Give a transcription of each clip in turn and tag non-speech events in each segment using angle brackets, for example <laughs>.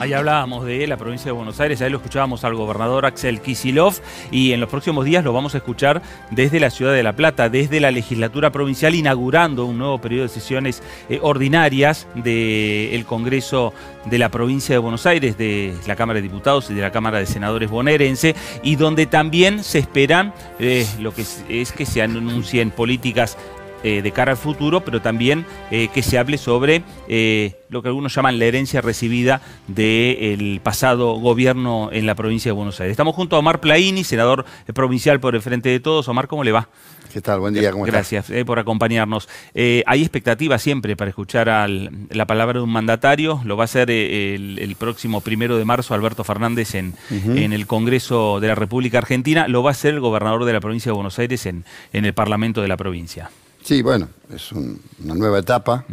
Ahí hablábamos de la provincia de Buenos Aires, ahí lo escuchábamos al gobernador Axel Kisilov y en los próximos días lo vamos a escuchar desde la ciudad de La Plata, desde la legislatura provincial inaugurando un nuevo periodo de sesiones eh, ordinarias del Congreso de la provincia de Buenos Aires, de la Cámara de Diputados y de la Cámara de Senadores bonaerense y donde también se esperan eh, lo que es que se anuncien políticas eh, de cara al futuro, pero también eh, que se hable sobre eh, lo que algunos llaman la herencia recibida del pasado gobierno en la provincia de Buenos Aires. Estamos junto a Omar Plaini, senador provincial por el Frente de Todos. Omar, ¿cómo le va? ¿Qué tal? Buen día, ¿cómo Gracias por acompañarnos. hay expectativa siempre para escuchar la palabra de un mandatario. Lo va a hacer el, próximo primero de marzo Alberto Fernández en, el Congreso de la República Argentina. Lo va a hacer el gobernador de la provincia de Buenos Aires en el Parlamento de la provincia. Sí, bueno, es una nueva etapa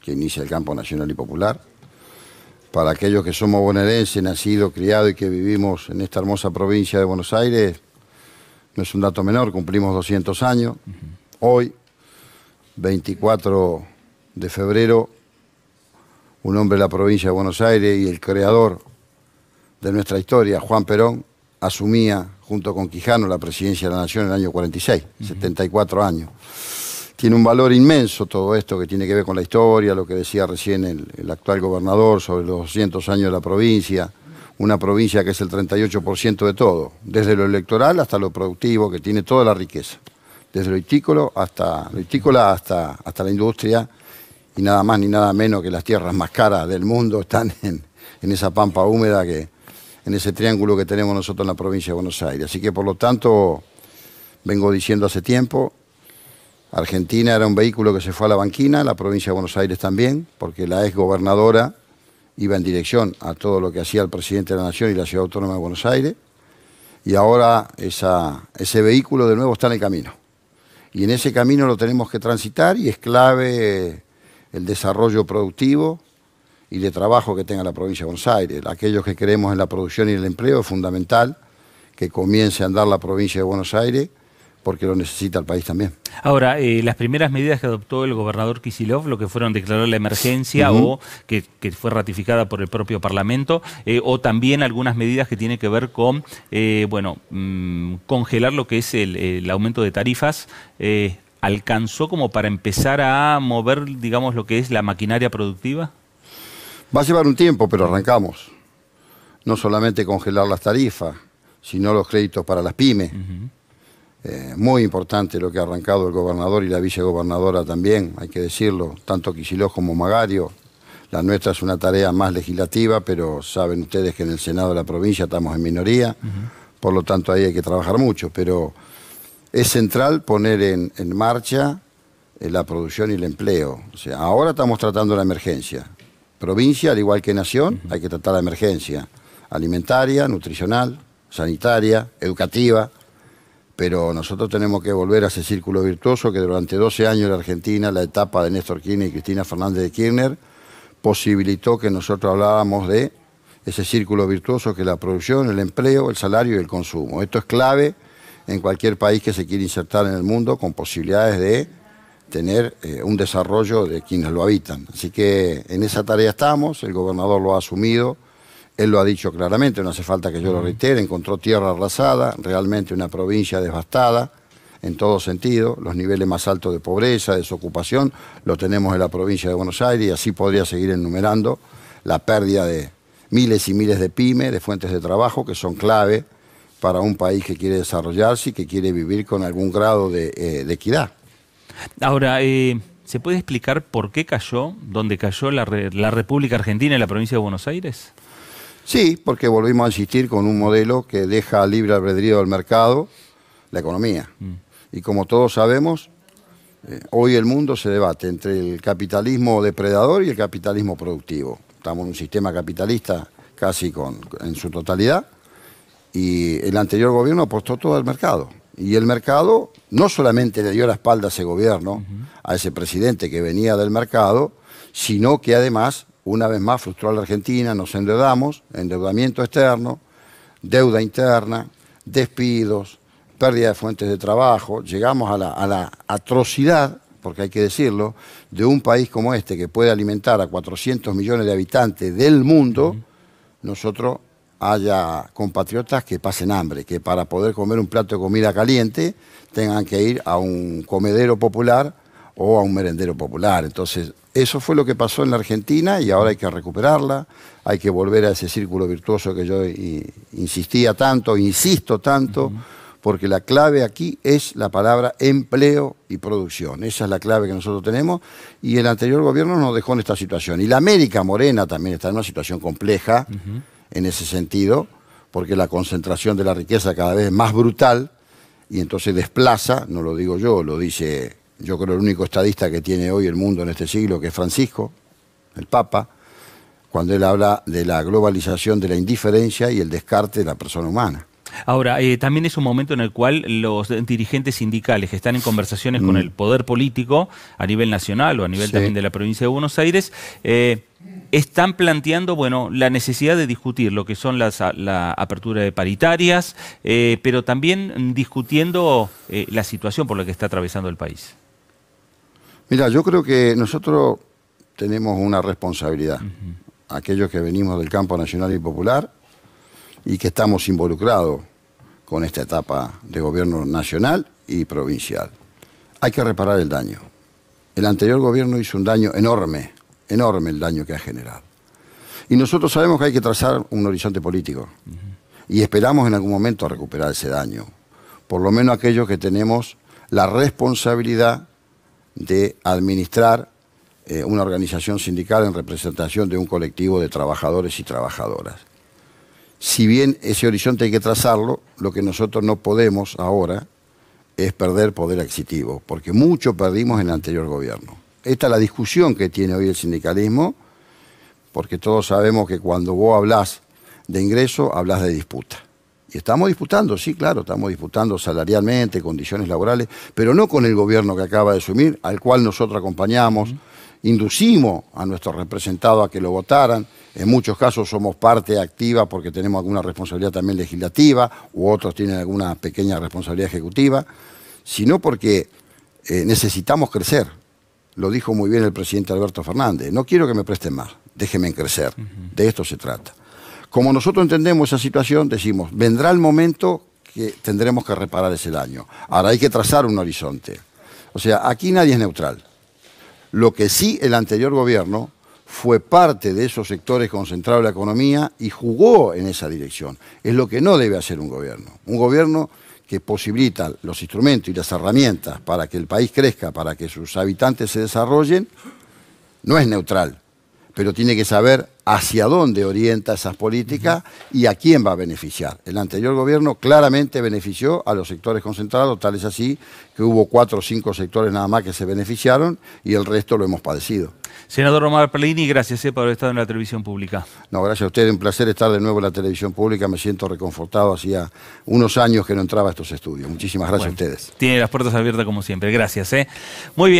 que inicia el campo nacional y popular. Para aquellos que somos bonaerenses, nacidos, criados y que vivimos en esta hermosa provincia de Buenos Aires, no es un dato menor, cumplimos 200 años. Hoy, 24 de febrero, un hombre de la provincia de Buenos Aires y el creador de nuestra historia, Juan Perón, asumía junto con Quijano la presidencia de la Nación en el año 46, 74 años tiene un valor inmenso todo esto que tiene que ver con la historia, lo que decía recién el, actual gobernador sobre los 200 años de la provincia, una provincia que es el 38% de todo, desde lo electoral hasta lo productivo, que tiene toda la riqueza, desde lo hortícola hasta, lo hasta, hasta la industria, y nada más ni nada menos que las tierras más caras del mundo están <laughs> en, en esa pampa húmeda que, en ese triángulo que tenemos nosotros en la provincia de Buenos Aires. Así que por lo tanto, vengo diciendo hace tiempo, Argentina era un vehículo que se fue a la banquina, la provincia de Buenos Aires también, porque la ex gobernadora iba en dirección a todo lo que hacía el presidente de la Nación y la Ciudad Autónoma de Buenos Aires. Y ahora ese vehículo de nuevo está en el camino. Y en ese camino lo tenemos que transitar y es clave el desarrollo productivo y de trabajo que tenga la provincia de Buenos Aires. Aquellos que creemos en la producción y el empleo es fundamental que comience a andar la provincia de Buenos Aires porque lo necesita el país también. Ahora, eh, las primeras medidas que adoptó el gobernador Kisilov, lo que fueron declarar la emergencia o que, fue ratificada por el propio Parlamento, eh, o también algunas medidas que tienen que ver con, eh, bueno, mm, congelar lo que es el, aumento de tarifas, ¿alcanzó como para empezar a mover, digamos, lo que es la maquinaria productiva? Va a llevar un tiempo, pero arrancamos. No solamente congelar las tarifas, sino los créditos para las pymes. Eh, muy importante lo que ha arrancado el gobernador y la vicegobernadora también, hay que decirlo, tanto Quisiló como Magario. La nuestra es una tarea más legislativa, pero saben ustedes que en el Senado de la provincia estamos en minoría, por lo tanto ahí hay que trabajar mucho, pero es central poner en, marcha eh, la producción y el empleo. ahora estamos tratando la emergencia. Provincia, al igual que nación, hay que tratar la emergencia alimentaria, nutricional, sanitaria, educativa pero nosotros tenemos que volver a ese círculo virtuoso que durante 12 años en la Argentina, la etapa de Néstor Kirchner y Cristina Fernández de Kirchner, posibilitó que nosotros habláramos de ese círculo virtuoso que es la producción, el empleo, el salario y el consumo. Esto es clave en cualquier país que se quiera insertar en el mundo con posibilidades de tener eh, un desarrollo de quienes lo habitan. Así que en esa tarea estamos, el gobernador lo ha asumido, él lo ha dicho claramente, no hace falta que yo lo reitere, encontró tierra arrasada, realmente una provincia devastada en todo sentido, los niveles más altos de pobreza, desocupación, lo tenemos en la provincia de Buenos Aires y así podría seguir enumerando la pérdida de miles y miles de pymes, de fuentes de trabajo que son clave para un país que quiere desarrollarse y que quiere vivir con algún grado de, eh, equidad. Ahora, eh, ¿se puede explicar por qué cayó, dónde cayó la, la República Argentina en la provincia de Buenos Aires? Sí, porque volvimos a insistir con un modelo que deja libre albedrío del mercado la economía. Mm. Y como todos sabemos, eh, hoy el mundo se debate entre el capitalismo depredador y el capitalismo productivo. Estamos en un sistema capitalista casi con, en su totalidad y el anterior gobierno apostó todo al mercado. Y el mercado no solamente le dio la espalda a ese gobierno, a ese presidente que venía del mercado, sino que además una vez más frustró a la Argentina, nos endeudamos, endeudamiento externo, deuda interna, despidos, pérdida de fuentes de trabajo, llegamos a la, atrocidad, porque hay que decirlo, de un país como este que puede alimentar a 400 millones de habitantes del mundo, nosotros haya compatriotas que pasen hambre, que para poder comer un plato de comida caliente tengan que ir a un comedero popular o a un merendero popular. Entonces, eso fue lo que pasó en la Argentina y ahora hay que recuperarla, hay que volver a ese círculo virtuoso que yo eh, insistía tanto, insisto tanto, porque la clave aquí es la palabra empleo y producción. Esa es la clave que nosotros tenemos y el anterior gobierno nos dejó en esta situación. Y la América Morena también está en una situación compleja en ese sentido, porque la concentración de la riqueza cada vez es más brutal y entonces desplaza, no lo digo yo, lo dice yo creo el único estadista que tiene hoy el mundo en este siglo, que es Francisco, el Papa, cuando él habla de la globalización de la indiferencia y el descarte de la persona humana. Ahora, eh, también es un momento en el cual los dirigentes sindicales que están en conversaciones con mm. el poder político a nivel nacional o a nivel también de la provincia de Buenos Aires, eh, están planteando, bueno, la necesidad de discutir lo que son las, la apertura de paritarias, eh, pero también discutiendo la situación por la que está atravesando el país. Mira, yo creo que nosotros tenemos una responsabilidad. Aquellos que venimos del campo nacional y popular y que estamos involucrados con esta etapa de gobierno nacional y provincial. Hay que reparar el daño. El anterior gobierno hizo un daño enorme, enorme el daño que ha generado. Y nosotros sabemos que hay que trazar un horizonte político. Y esperamos en algún momento recuperar ese daño. Por lo menos aquellos que tenemos la responsabilidad de administrar eh, una organización sindical en representación de un colectivo de trabajadores y trabajadoras. Si bien ese horizonte hay que trazarlo, lo que nosotros no podemos ahora es perder poder adquisitivo, porque mucho perdimos en el anterior gobierno. Esta es la discusión que tiene hoy el sindicalismo, porque todos sabemos que cuando vos hablás de ingreso, hablás de disputa. Estamos disputando, sí, claro, estamos disputando salarialmente, condiciones laborales, pero no con el gobierno que acaba de asumir, al cual nosotros acompañamos, inducimos a nuestros representados a que lo votaran. En muchos casos somos parte activa porque tenemos alguna responsabilidad también legislativa, u otros tienen alguna pequeña responsabilidad ejecutiva, sino porque eh, necesitamos crecer. Lo dijo muy bien el presidente Alberto Fernández. No quiero que me presten más, déjenme crecer. De esto se trata. Como nosotros entendemos esa situación, decimos, vendrá el momento que tendremos que reparar ese daño. Ahora hay que trazar un horizonte. O sea, aquí nadie es neutral. Lo que sí el anterior gobierno fue parte de esos sectores concentrados en la economía y jugó en esa dirección. Es lo que no debe hacer un gobierno. Un gobierno que posibilita los instrumentos y las herramientas para que el país crezca, para que sus habitantes se desarrollen, no es neutral pero tiene que saber hacia dónde orienta esas políticas y a quién va a beneficiar. El anterior gobierno claramente benefició a los sectores concentrados, tal es así que hubo cuatro o cinco sectores nada más que se beneficiaron y el resto lo hemos padecido. Senador Omar Perlini, gracias eh, por haber estado en la televisión pública. No, gracias a usted, un placer estar de nuevo en la televisión pública, me siento reconfortado, hacía unos años que no entraba a estos estudios. Muchísimas gracias a ustedes. Tiene las puertas abiertas como siempre, gracias. Eh. Muy bien.